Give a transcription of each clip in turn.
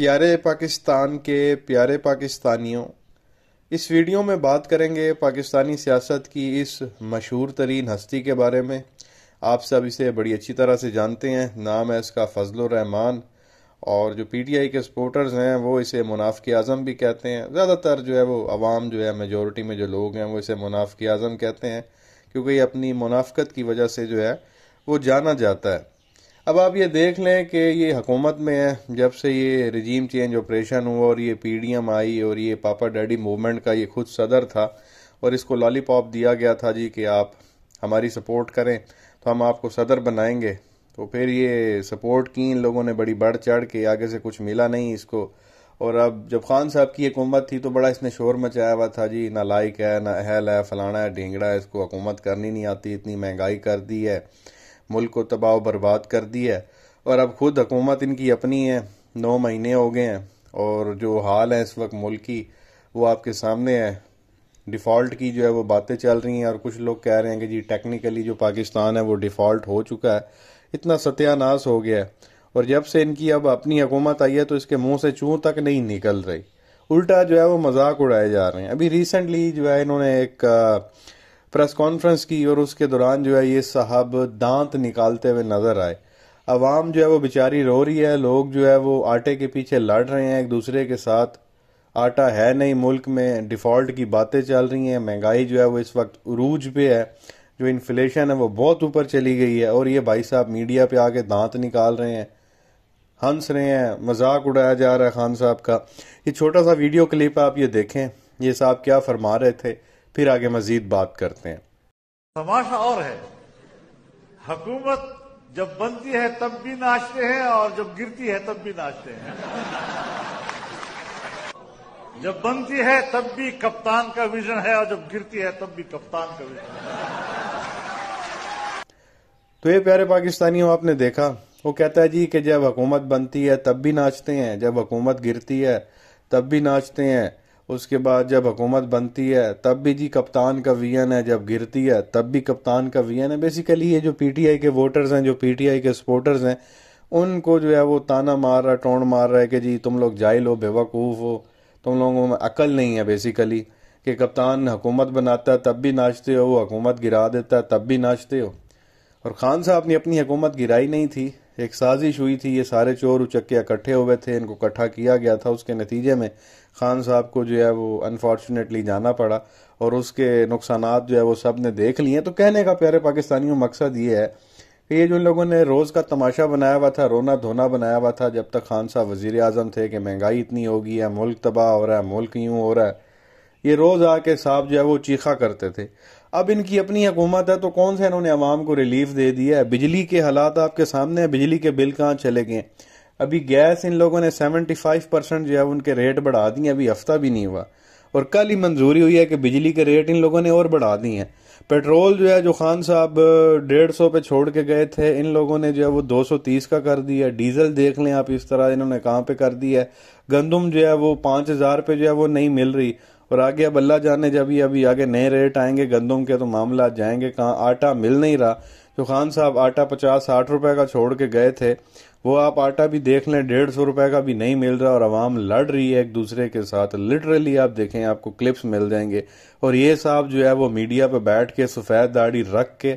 प्यारे पाकिस्तान के प्यारे पाकिस्तानियों इस वीडियो में बात करेंगे पाकिस्तानी सियासत की इस मशहूर तरीन हस्ती के बारे में आप सब इसे बड़ी अच्छी तरह से जानते हैं नाम है इसका फजल रहमान और जो पी टी आई के सपोर्टर्स हैं वो इसे मुनाफ़ आज़म भी कहते हैं ज़्यादातर जो है वो आवाम जो है मेजोरिटी में जो लोग हैं वो इसे मुनाफ़ आज़म कहते हैं क्योंकि ये अपनी मुनाफ़त की वजह से जो है वो जाना जाता है अब आप ये देख लें कि ये हकूमत में है जब से ये रजीम चेंज ऑपरेशन हुआ और ये पीडीएम आई और ये पापा डैडी मूवमेंट का ये खुद सदर था और इसको लॉलीपॉप दिया गया था जी कि आप हमारी सपोर्ट करें तो हम आपको सदर बनाएंगे तो फिर ये सपोर्ट की इन लोगों ने बड़ी बढ़ चढ़ के आगे से कुछ मिला नहीं इसको और अब जब खान साहब की हुकूमत थी तो बड़ा इसने शोर मचाया हुआ था जी ना लाइक है ना अहल है फलाना है ढेंगड़ा है इसको हुकूमत करनी नहीं आती इतनी महंगाई कर दी है मुल्क को तबाह बर्बाद कर दिया है और अब खुद हकूमत इनकी अपनी है नौ महीने हो गए हैं और जो हाल है इस वक्त मुल्क की वो आपके सामने है डिफ़ॉल्ट की जो है वो बातें चल रही हैं और कुछ लोग कह रहे हैं कि जी टेक्निकली जो पाकिस्तान है वो डिफ़ॉल्ट हो चुका है इतना सत्यानाश हो गया है और जब से इनकी अब अपनी हुकूमत आई है तो इसके मुंह से चूँ तक नहीं निकल रही उल्टा जो है वो मजाक उड़ाए जा रहे हैं अभी रिसेंटली जो है इन्होंने एक प्रेस कॉन्फ्रेंस की और उसके दौरान जो है ये साहब दांत निकालते हुए नजर आए अवाम जो है वो बेचारी रो रही है लोग जो है वो आटे के पीछे लड़ रहे हैं एक दूसरे के साथ आटा है नहीं मुल्क में डिफ़ॉल्ट की बातें चल रही हैं महंगाई जो है वो इस वक्त उरूज पे है जो इन्फ्लेशन है वो बहुत ऊपर चली गई है और ये भाई साहब मीडिया पे आके दांत निकाल रहे हैं हंस रहे हैं मजाक उड़ाया जा रहा है खान साहब का ये छोटा सा वीडियो क्लिप आप ये देखें ये साहब क्या फरमा रहे थे फिर आगे मजीद बात करते हैं तमाशा और है हकूमत जब बनती है तब भी नाचते हैं और जब गिरती है तब भी नाचते हैं जब बनती है तब भी कप्तान का विजन है और जब गिरती है तब भी कप्तान का विजन है तो ये प्यारे पाकिस्तानियों आपने देखा वो कहता है जी कि जब हुकूमत बनती है तब भी नाचते हैं जब हुकूमत गिरती है तब भी नाचते हैं उसके बाद जब हुकूमत बनती है तब भी जी कप्तान का वीएन है जब गिरती है तब भी कप्तान का वीएन है बेसिकली ये जो पीटीआई के वोटर्स हैं जो पीटीआई के सपोर्टर्स हैं उनको जो है वो ताना मार रहा टोंड मार रहा है कि जी तुम लोग जाहिल हो बेवकूफ़ हो तुम लोगों में अकल नहीं है बेसिकली कि कप्तान हुकूमत बनाता है तब भी नाचते हो वो हुकूमत गिरा देता है तब भी नाचते हो और ख़ान साहब ने अपनी हुकूमत गिराई नहीं थी एक साजिश हुई थी ये सारे चोर उचक्के इकट्ठे हुए थे इनको इकट्ठा किया गया था उसके नतीजे में खान साहब को जो है वो अनफॉर्चुनेटली जाना पड़ा और उसके नुकसान जो है वो सब ने देख लिए तो कहने का प्यारे पाकिस्तानियों मकसद ये है कि ये जो लोगों ने रोज़ का तमाशा बनाया हुआ था रोना धोना बनाया हुआ था जब तक खान साहब वजीर अजम थे कि महंगाई इतनी होगी है मुल्क तबाह हो रहा है मुल्क यूं हो रहा है ये रोज़ आके साहब जो है वो चीखा करते थे अब इनकी अपनी हुकूमत है तो कौन सा इन्होंने आवाम को रिलीफ दे दिया है बिजली के हालात आपके सामने हैं बिजली के बिल कहाँ चले गए अभी गैस इन लोगों ने सेवेंटी फाइव परसेंट जो है उनके रेट बढ़ा दिए अभी हफ्ता भी नहीं हुआ और कल ही मंजूरी हुई है कि बिजली के रेट इन लोगों ने और बढ़ा दिए हैं पेट्रोल जो है जो खान साहब डेढ़ सौ पे छोड़ के गए थे इन लोगों ने जो है वो दो सौ तीस का कर दिया डीजल देख लें आप इस तरह इन्होंने कहाँ पे कर दिया है गंदम जो है वो पाँच हज़ार पे जो है वो नहीं मिल रही और आगे अब अल्लाह जाने जब ये अभी आगे नए रेट आएंगे गंदम के तो मामला जाएंगे कहाँ आटा मिल नहीं रहा जो तो खान साहब आटा पचास साठ रुपए का छोड़ के गए थे वो आप आटा भी देख लें डेढ़ सौ रुपए का भी नहीं मिल रहा और आवाम लड़ रही है एक दूसरे के साथ लिटरली आप देखें आपको क्लिप्स मिल जाएंगे और ये साहब जो है वो मीडिया पर बैठ के सफ़ेद दाढ़ी रख के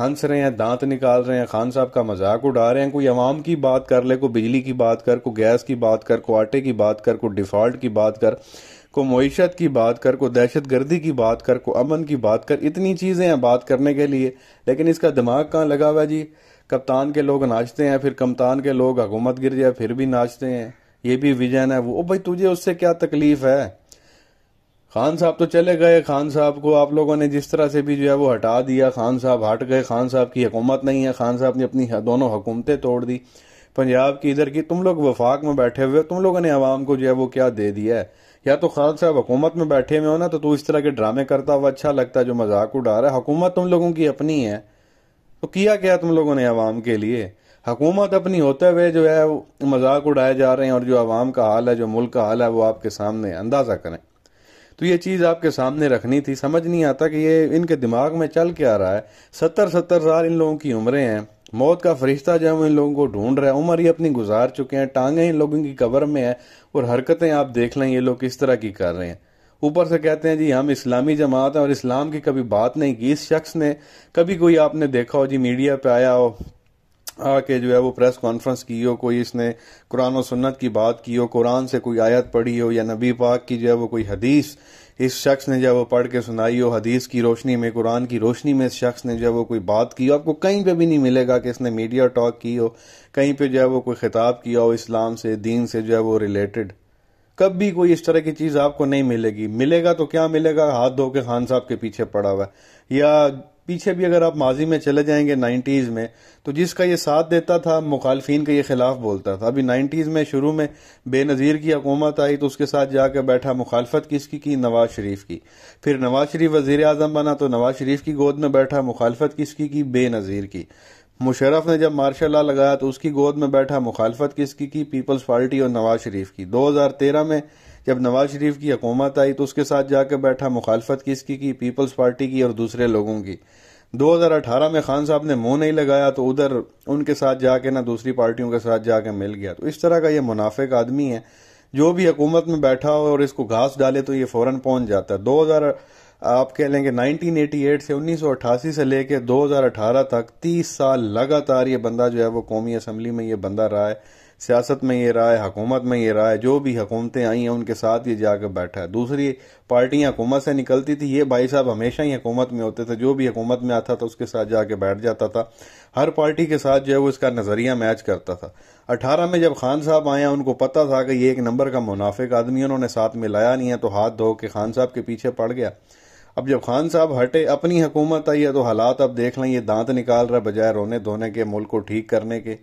हंस रहे हैं दांत निकाल रहे हैं खान साहब का मजाक उड़ा रहे हैं कोई अवाम की बात कर ले को बिजली की बात कर को गैस की बात कर को आटे की बात कर को डिफॉल्ट की बात कर को मीशत की बात कर को दहशत गर्दी की बात कर को अमन की बात कर इतनी चीज़ें हैं बात करने के लिए लेकिन इसका दिमाग कहाँ लगा हुआ जी कप्तान के लोग नाचते हैं फिर कप्तान के लोग हुकूमत गिर जाए फिर भी नाचते हैं ये भी विजन है वो भाई तुझे उससे क्या तकलीफ है खान साहब तो चले गए खान साहब को आप लोगों ने जिस तरह से भी जो है वो हटा दिया खान साहब हट गए खान साहब की हुकूमत नहीं है खान साहब ने अपनी दोनों हुकूमतें तोड़ दी पंजाब की इधर की तुम लोग वफाक में बैठे हुए तुम लोगों ने आवाम को जो है वो क्या दे दिया है या तो खान साहब हुकूमत में बैठे हुए हो ना तो तू इस तरह के ड्रामे करता हुआ अच्छा लगता है जो मजाक उड़ा रहा है हुकूमत तुम लोगों की अपनी है तो किया क्या तुम लोगों ने आवाम के लिए हकूमत अपनी होते हुए जो है मजाक उड़ाए जा रहे हैं और जो आवाम का हाल है जो मुल्क का हाल है वो आपके सामने अंदाजा करें तो ये चीज़ आपके सामने रखनी थी समझ नहीं आता कि ये इनके दिमाग में चल क्या रहा है सत्तर सत्तर साल इन लोगों की उम्रें हैं मौत का फरिश्ता जो है इन लोगों को ढूंढ रहा है उम्र ही अपनी गुजार चुके हैं टांगे इन लोगों की कबर में है और हरकतें आप देख लें ये लोग किस तरह की कर रहे हैं ऊपर से कहते हैं जी हम इस्लामी जमात हैं और इस्लाम की कभी बात नहीं की इस शख्स ने कभी कोई आपने देखा हो जी मीडिया पे आया हो आके जो है वो प्रेस कॉन्फ्रेंस की हो कोई इसने कुरान और सुन्नत की बात की हो कुरान से कोई आयत पढ़ी हो या नबी पाक की जो है वो कोई हदीस इस शख्स ने जो है वो पढ़ के सुनाई हो हदीस की रोशनी में कुरान की रोशनी में इस शख्स ने जो है वो कोई बात की हो आपको कहीं पे भी नहीं मिलेगा कि इसने मीडिया टॉक की हो कहीं पे जो है वो कोई खिताब किया हो इस्लाम से दीन से जो है वो रिलेटेड कब भी कोई इस तरह की चीज़ आपको नहीं मिलेगी मिलेगा तो क्या मिलेगा हाथ धो के खान साहब के पीछे पड़ा हुआ या पीछे भी अगर आप माजी में चले जाएंगे नाइन्टीज़ में तो जिसका ये साथ देता था मुखालफी के ये खिलाफ बोलता था अभी नाइन्टीज़ में शुरू में बेनज़ीर की हकूमत आई तो उसके साथ जाकर बैठा मुखालफत किसकी की नवाज शरीफ की फिर नवाज शरीफ वजीर अजम बना तो नवाज शरीफ की गोद में बैठा मुखालफत किसकी की बेनज़ीर की मुशरफ ने जब मार्शल ला लगाया तो उसकी गोद में बैठा मुखालफत किसकी की पीपल्स पार्टी और नवाज शरीफ की दो हजार तेरह में जब नवाज शरीफ की हकूमत आई तो उसके साथ जाकर बैठा मुखालफत किसकी की पीपल्स पार्टी की और दूसरे लोगों की 2018 में खान साहब ने मुंह नहीं लगाया तो उधर उनके साथ जाके ना दूसरी पार्टियों के साथ जाके मिल गया तो इस तरह का ये मुनाफिक आदमी है जो भी हकूमत में बैठा हो और इसको घास डाले तो ये फौरन पहुंच जाता है 2000 आप कह लेंगे 1988 से 1988 से लेके 2018 तक 30 साल लगातार ये बंदा जो है वो कौमी असम्बली में ये बंदा रहा है सियासत में ये रहा है हकूमत में ये रहा है जो भी हुकूमतें आई हैं उनके साथ ये जाकर बैठा है दूसरी पार्टियां हुकूमत से निकलती थी ये भाई साहब हमेशा ही हुकूमत में होते थे जो भी हुकूमत में आता था उसके साथ जाके बैठ जाता था हर पार्टी के साथ जो है वो इसका नज़रिया मैच करता था अठारह में जब खान साहब आया उनको पता था कि ये एक नंबर का मुनाफिक आदमी उन्होंने साथ में लाया नहीं है तो हाथ धो के खान साहब के पीछे पड़ गया अब जब खान साहब हटे अपनी हुकूमत आई है तो हालात अब देख लें ये दांत निकाल रहा है बजाय रोने धोने के मुल्क को ठीक करने के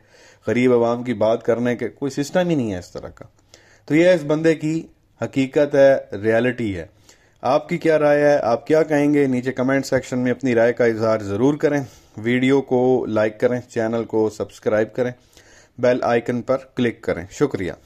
गरीब आवाम की बात करने के कोई सिस्टम ही नहीं है इस तरह का तो यह इस बंदे की हकीकत है रियलिटी है आपकी क्या राय है आप क्या कहेंगे नीचे कमेंट सेक्शन में अपनी राय का इजहार ज़रूर करें वीडियो को लाइक करें चैनल को सब्सक्राइब करें बेल आइकन पर क्लिक करें शुक्रिया